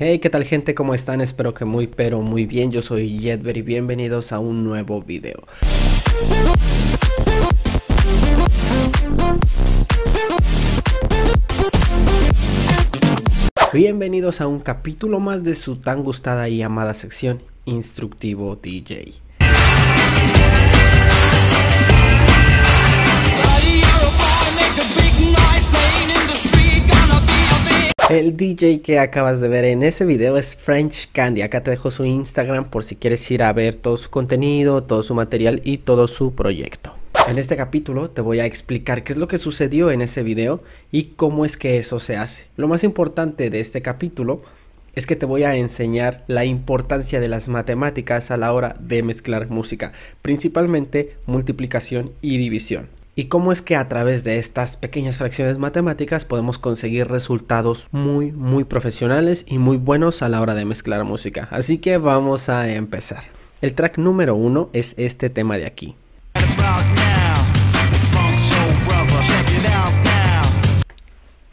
Hey, ¿qué tal gente? ¿Cómo están? Espero que muy pero muy bien. Yo soy Jedber y bienvenidos a un nuevo video. Bienvenidos a un capítulo más de su tan gustada y amada sección Instructivo DJ. El DJ que acabas de ver en ese video es French Candy. Acá te dejo su Instagram por si quieres ir a ver todo su contenido, todo su material y todo su proyecto. En este capítulo te voy a explicar qué es lo que sucedió en ese video y cómo es que eso se hace. Lo más importante de este capítulo es que te voy a enseñar la importancia de las matemáticas a la hora de mezclar música, principalmente multiplicación y división y cómo es que a través de estas pequeñas fracciones matemáticas podemos conseguir resultados muy muy profesionales y muy buenos a la hora de mezclar música. Así que vamos a empezar. El track número uno es este tema de aquí.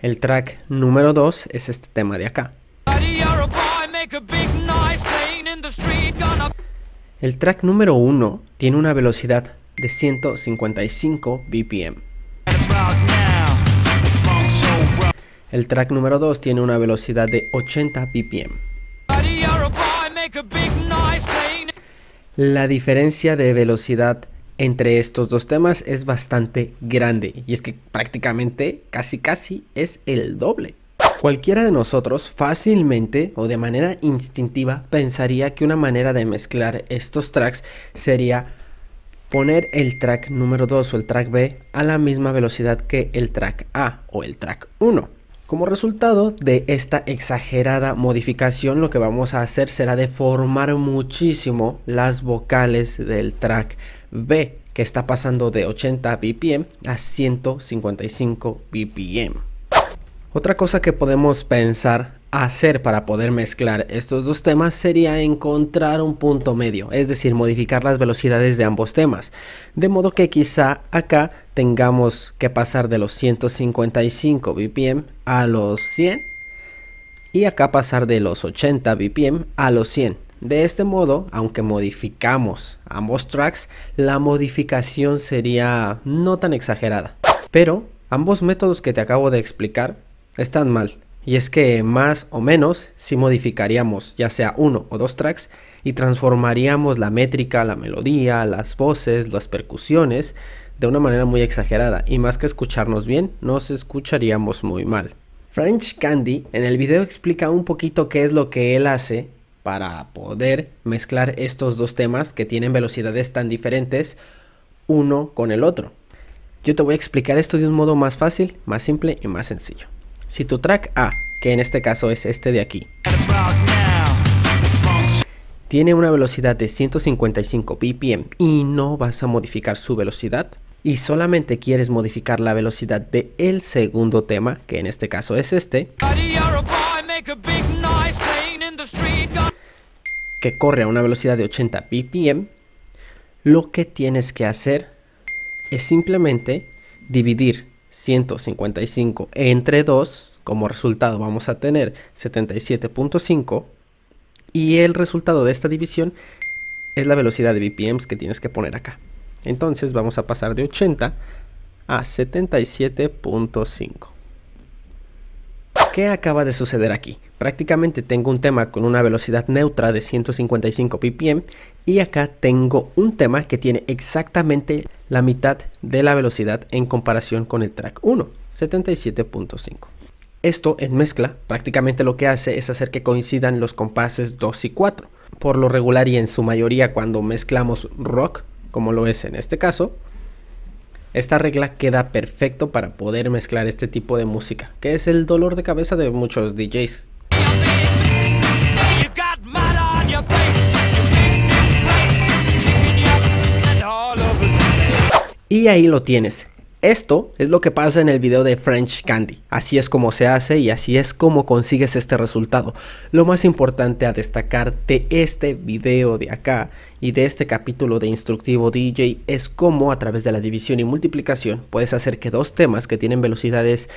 El track número 2 es este tema de acá. El track número 1 tiene una velocidad de 155 BPM. El track número 2 tiene una velocidad de 80 BPM. La diferencia de velocidad entre estos dos temas es bastante grande y es que prácticamente casi casi es el doble. Cualquiera de nosotros fácilmente o de manera instintiva pensaría que una manera de mezclar estos tracks sería poner el track número 2 o el track B a la misma velocidad que el track A o el track 1. Como resultado de esta exagerada modificación lo que vamos a hacer será deformar muchísimo las vocales del track B que está pasando de 80 BPM a 155 BPM. Otra cosa que podemos pensar hacer para poder mezclar estos dos temas sería encontrar un punto medio, es decir, modificar las velocidades de ambos temas, de modo que quizá acá tengamos que pasar de los 155 BPM a los 100 y acá pasar de los 80 BPM a los 100. De este modo, aunque modificamos ambos tracks, la modificación sería no tan exagerada. Pero ambos métodos que te acabo de explicar están mal y es que más o menos si modificaríamos ya sea uno o dos tracks y transformaríamos la métrica, la melodía, las voces, las percusiones de una manera muy exagerada y más que escucharnos bien, nos escucharíamos muy mal. French Candy en el video explica un poquito qué es lo que él hace para poder mezclar estos dos temas que tienen velocidades tan diferentes uno con el otro. Yo te voy a explicar esto de un modo más fácil, más simple y más sencillo. Si tu track A, que en este caso es este de aquí, tiene una velocidad de 155 bpm y no vas a modificar su velocidad, y solamente quieres modificar la velocidad de el segundo tema, que en este caso es este, que corre a una velocidad de 80 bpm, lo que tienes que hacer es simplemente dividir 155 entre 2, como resultado vamos a tener 77.5 y el resultado de esta división es la velocidad de BPMs que tienes que poner acá. Entonces vamos a pasar de 80 a 77.5. ¿Qué acaba de suceder aquí? prácticamente tengo un tema con una velocidad neutra de 155 ppm y acá tengo un tema que tiene exactamente la mitad de la velocidad en comparación con el track 1, 77.5. Esto en mezcla prácticamente lo que hace es hacer que coincidan los compases 2 y 4. Por lo regular y en su mayoría cuando mezclamos rock, como lo es en este caso, esta regla queda perfecto para poder mezclar este tipo de música, que es el dolor de cabeza de muchos DJs Y ahí lo tienes. Esto es lo que pasa en el video de French Candy. Así es como se hace y así es como consigues este resultado. Lo más importante a destacar de este video de acá y de este capítulo de Instructivo DJ es cómo a través de la división y multiplicación puedes hacer que dos temas que tienen velocidades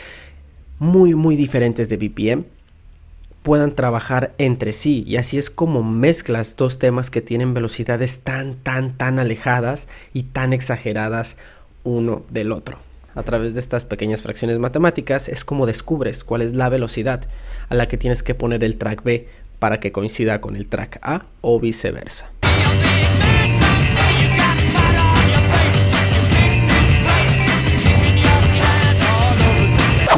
muy muy diferentes de BPM puedan trabajar entre sí y así es como mezclas dos temas que tienen velocidades tan tan tan alejadas y tan exageradas uno del otro. A través de estas pequeñas fracciones matemáticas es como descubres cuál es la velocidad a la que tienes que poner el track B para que coincida con el track A o viceversa.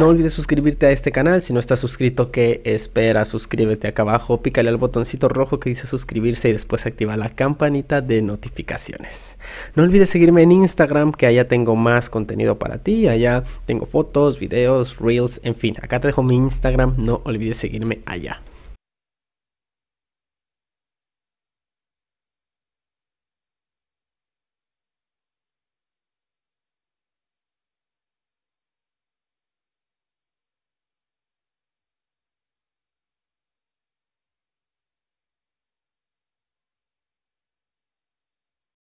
No olvides suscribirte a este canal, si no estás suscrito, ¿qué espera? Suscríbete acá abajo, pícale al botoncito rojo que dice suscribirse y después activa la campanita de notificaciones. No olvides seguirme en Instagram, que allá tengo más contenido para ti, allá tengo fotos, videos, reels, en fin, acá te dejo mi Instagram, no olvides seguirme allá.